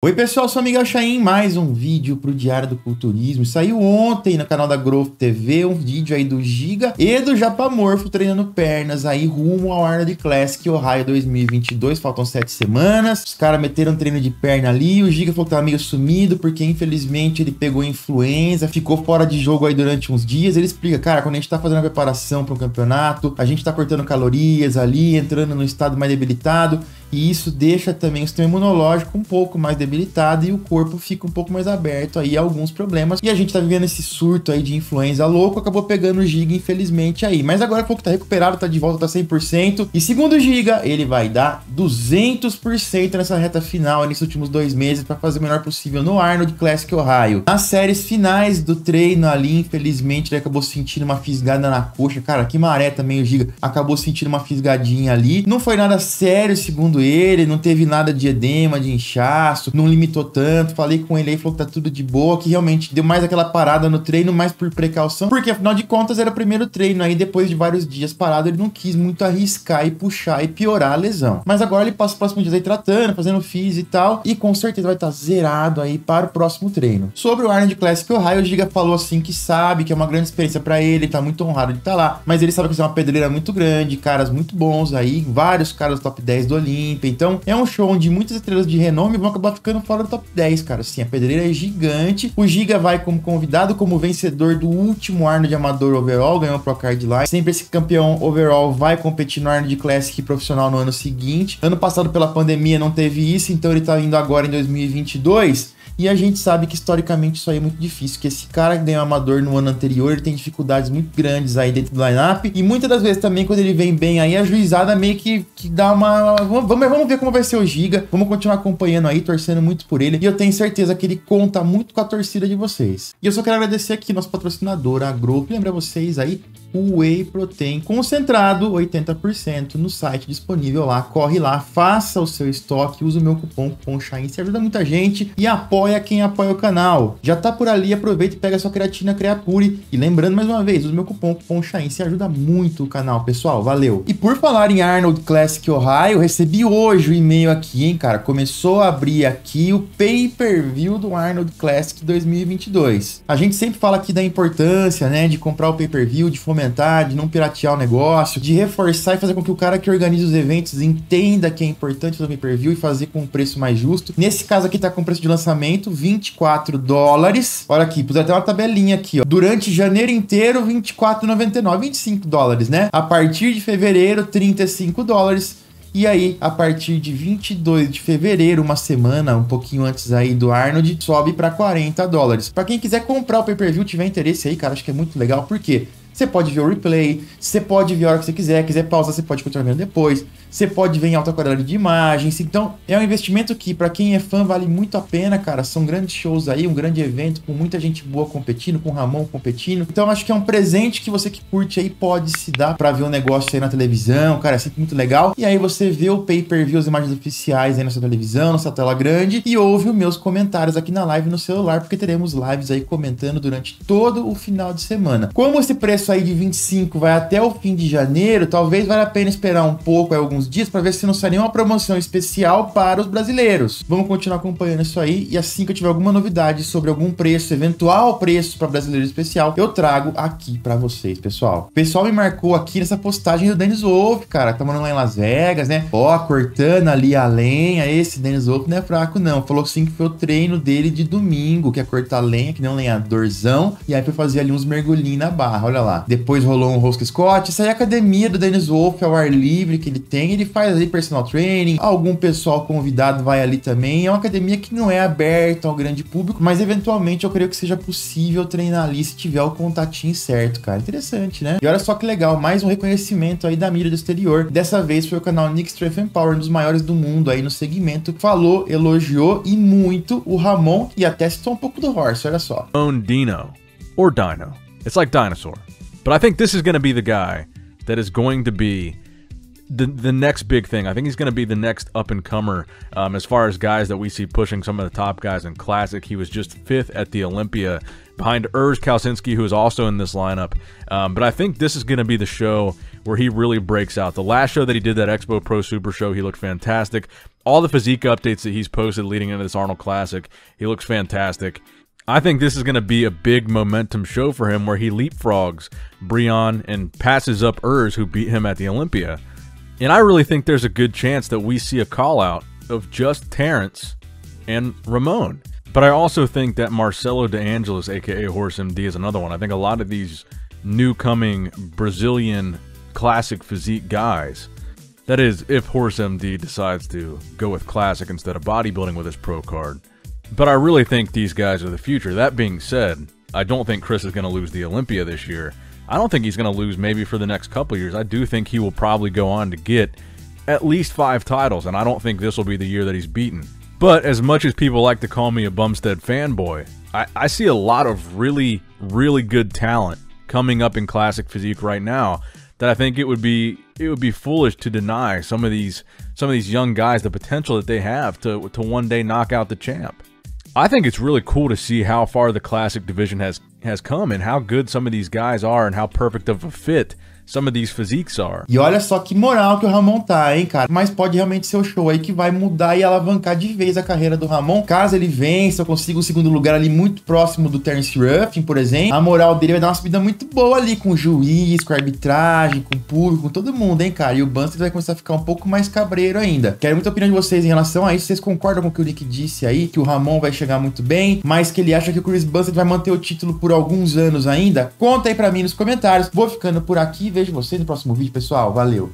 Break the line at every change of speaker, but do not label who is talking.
Oi pessoal, sou o Miguel Chaim, mais um vídeo para o Diário do Culturismo. Saiu ontem no canal da Growth TV um vídeo aí do Giga e do Japamorfo treinando pernas aí rumo ao Arnold Classic Ohio 2022, faltam sete semanas. Os caras meteram treino de perna ali, o Giga falou que tava meio sumido porque infelizmente ele pegou influenza, ficou fora de jogo aí durante uns dias. Ele explica, cara, quando a gente tá fazendo a preparação para um campeonato, a gente tá cortando calorias ali, entrando num estado mais debilitado, e isso deixa também o sistema imunológico um pouco mais debilitado e o corpo fica um pouco mais aberto aí a alguns problemas. E a gente tá vivendo esse surto aí de influenza louco, acabou pegando o Giga, infelizmente, aí. Mas agora pouco tá recuperado, tá de volta, tá 100%. E segundo o Giga, ele vai dar 200% nessa reta final, nesses últimos dois meses, para fazer o melhor possível no Arnold Classic Ohio. Nas séries finais do treino ali, infelizmente, ele acabou sentindo uma fisgada na coxa. Cara, que maré também o Giga. Acabou sentindo uma fisgadinha ali. Não foi nada sério, segundo segundo ele, não teve nada de edema, de inchaço, não limitou tanto. Falei com ele aí, falou que tá tudo de boa, que realmente deu mais aquela parada no treino, mais por precaução, porque afinal de contas era o primeiro treino. Aí depois de vários dias parado, ele não quis muito arriscar e puxar e piorar a lesão. Mas agora ele passa os próximos dias aí tratando, fazendo fis e tal, e com certeza vai estar tá zerado aí para o próximo treino. Sobre o Arnold Classic Ohio, o Giga falou assim que sabe que é uma grande experiência para ele, tá muito honrado de estar tá lá, mas ele sabe que isso é uma pedreira muito grande, caras muito bons aí, vários caras top 10 do Olimpo então, é um show onde muitas estrelas de renome vão acabar ficando fora do top 10, cara. Assim, a pedreira é gigante. O Giga vai como convidado, como vencedor do último Arnold Amador Overall, ganhou o Procard lá. Sempre esse campeão overall vai competir no Arnold Classic profissional no ano seguinte. Ano passado, pela pandemia, não teve isso, então ele tá indo agora em 2022 e a gente sabe que historicamente isso aí é muito difícil, que esse cara que ganhou amador no ano anterior ele tem dificuldades muito grandes aí dentro do lineup. E muitas das vezes também, quando ele vem bem aí, a juizada meio que, que dá uma. Vamos, vamos ver como vai ser o Giga. Vamos continuar acompanhando aí, torcendo muito por ele. E eu tenho certeza que ele conta muito com a torcida de vocês. E eu só quero agradecer aqui nosso patrocinador, a Grupo. Lembra vocês aí? o Whey Protein concentrado 80% no site disponível lá. Corre lá, faça o seu estoque, usa o meu cupom, cupom Shine, Isso ajuda muita gente e apoia apoia quem apoia o canal. Já tá por ali, aproveita e pega sua creatina Creapure. E lembrando mais uma vez, o meu cupom cupom Shain, se ajuda muito o canal, pessoal. Valeu. E por falar em Arnold Classic Ohio, recebi hoje o e-mail aqui, hein, cara. Começou a abrir aqui o pay-per-view do Arnold Classic 2022. A gente sempre fala aqui da importância, né, de comprar o pay-per-view, de fomentar, de não piratear o negócio, de reforçar e fazer com que o cara que organiza os eventos entenda que é importante fazer o pay-per-view e fazer com um preço mais justo. Nesse caso aqui tá com preço de lançamento 24 dólares. Olha aqui, pus até uma tabelinha aqui, ó. Durante janeiro inteiro, 24,99, 25 dólares, né? A partir de fevereiro, 35 dólares. E aí, a partir de 22 de fevereiro, uma semana, um pouquinho antes aí do Arnold, sobe para 40 dólares. Para quem quiser comprar o pay-per-view, tiver interesse aí, cara, acho que é muito legal, porque você pode ver o replay, você pode ver a hora que você quiser, quiser pausar, você pode continuar vendo depois. Você pode ver em alta qualidade de imagens. Então, é um investimento que, para quem é fã, vale muito a pena, cara. São grandes shows aí, um grande evento com muita gente boa competindo, com o Ramon competindo. Então, acho que é um presente que você que curte aí pode se dar para ver um negócio aí na televisão, cara. É sempre muito legal. E aí você vê o pay-per-view, as imagens oficiais aí na sua televisão, na sua tela grande e ouve os meus comentários aqui na live no celular, porque teremos lives aí comentando durante todo o final de semana. Como esse preço preço aí de 25 vai até o fim de janeiro, talvez valha a pena esperar um pouco, aí, alguns dias, para ver se não sai nenhuma promoção especial para os brasileiros. Vamos continuar acompanhando isso aí e assim que eu tiver alguma novidade sobre algum preço, eventual preço para brasileiro especial, eu trago aqui para vocês, pessoal. O pessoal me marcou aqui nessa postagem do Dennis Wolf, cara, que tá morando lá em Las Vegas, né? Ó, cortando ali a lenha, esse Dennis Wolf não é fraco não. Falou sim que foi o treino dele de domingo, que é cortar lenha, que nem um lenhadorzão, e aí foi fazer ali uns mergulhinhos na barra, olha lá. Depois rolou um Rosk Scott. Isso aí é a academia do Dennis Wolf é o ar livre que ele tem. Ele faz ali personal training. Algum pessoal convidado vai ali também. É uma academia que não é aberta ao grande público, mas eventualmente eu creio que seja possível treinar ali se tiver o contatinho certo, cara. Interessante, né? E olha só que legal, mais um reconhecimento aí da mídia do exterior. Dessa vez foi o canal Nick Strength and Power, um dos maiores do mundo aí no segmento. Falou, elogiou e muito o Ramon e até citou um pouco do Horse, olha só.
Own Dino, or Dino. It's like dinosaur. But I think this is going to be the guy that is going to be the the next big thing. I think he's going to be the next up and comer um, as far as guys that we see pushing some of the top guys in Classic. He was just fifth at the Olympia behind Urs Kalsinski, who is also in this lineup. Um, but I think this is going to be the show where he really breaks out. The last show that he did, that Expo Pro Super Show, he looked fantastic. All the physique updates that he's posted leading into this Arnold Classic, he looks fantastic. I think this is going to be a big momentum show for him where he leapfrogs Breon and passes up Urs, who beat him at the Olympia. And I really think there's a good chance that we see a call out of just Terrence and Ramon. But I also think that Marcelo De Angelis, aka Horse MD, is another one. I think a lot of these new coming Brazilian classic physique guys, that is, if Horse MD decides to go with classic instead of bodybuilding with his pro card, but I really think these guys are the future. That being said, I don't think Chris is going to lose the Olympia this year. I don't think he's going to lose maybe for the next couple years. I do think he will probably go on to get at least five titles, and I don't think this will be the year that he's beaten. But as much as people like to call me a Bumstead fanboy, I, I see a lot of really, really good talent coming up in classic physique right now that I think it would be it would be foolish to deny some of these some of these young guys the potential that they have to to one day knock out the champ. I think it's really cool to see how far the classic division has has come and how good some of these guys are and how perfect of a fit some of these physiques are. E
olha só que moral que o Ramon tá, hein, cara. Mas pode realmente ser o show aí que vai mudar e alavancar de vez a carreira do Ramon. Caso ele vença, consiga o um segundo lugar ali muito próximo do Terence Ruffin, por exemplo, a moral dele vai dar uma subida muito boa ali com o juiz, com a arbitragem, com o público, com todo mundo, hein, cara. E o Buster vai começar a ficar um pouco mais cabreiro ainda. Quero muita opinião de vocês em relação a isso. Vocês concordam com o que o Nick disse aí, que o Ramon vai chegar muito bem, mas que ele acha que o Chris Buster vai manter o título por alguns anos ainda? Conta aí para mim nos comentários. Vou ficando por aqui, vejo vocês no próximo vídeo, pessoal. Valeu!